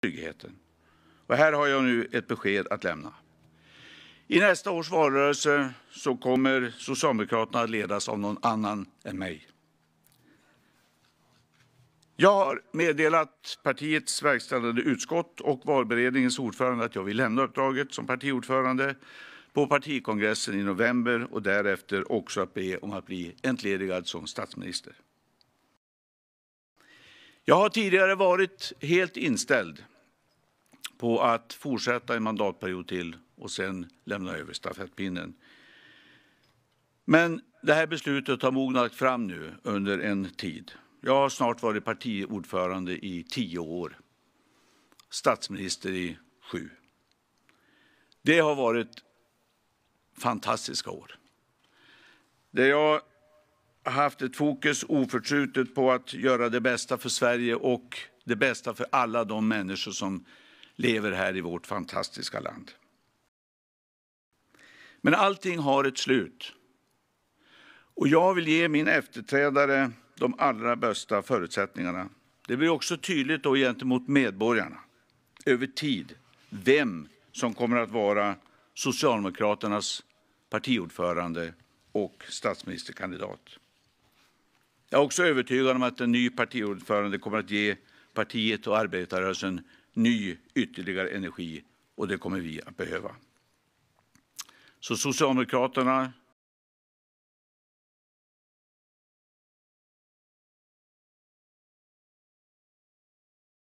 tryggheten. Och här har jag nu ett besked att lämna. I nästa års valrörelse så kommer Socialdemokraterna att ledas av någon annan än mig. Jag har meddelat partiets verkställande utskott och valberedningens ordförande att jag vill lämna uppdraget som partiordförande på partikongressen i november och därefter också att be om att bli entledigad som statsminister. Jag har tidigare varit helt inställd på att fortsätta en mandatperiod till och sen lämna över stafettpinnen. Men det här beslutet har mognat fram nu under en tid. Jag har snart varit partiordförande i tio år, statsminister i sju. Det har varit fantastiska år. Där jag haft ett fokus oförtrutet på att göra det bästa för Sverige och det bästa för alla de människor som lever här i vårt fantastiska land. Men allting har ett slut. Och jag vill ge min efterträdare de allra bästa förutsättningarna. Det blir också tydligt då gentemot medborgarna över tid vem som kommer att vara Socialdemokraternas partiordförande och statsministerkandidat. Jag är också övertygad om att en ny partiordförande kommer att ge partiet och arbetarrörelsen ny ytterligare energi och det kommer vi att behöva. Så Socialdemokraterna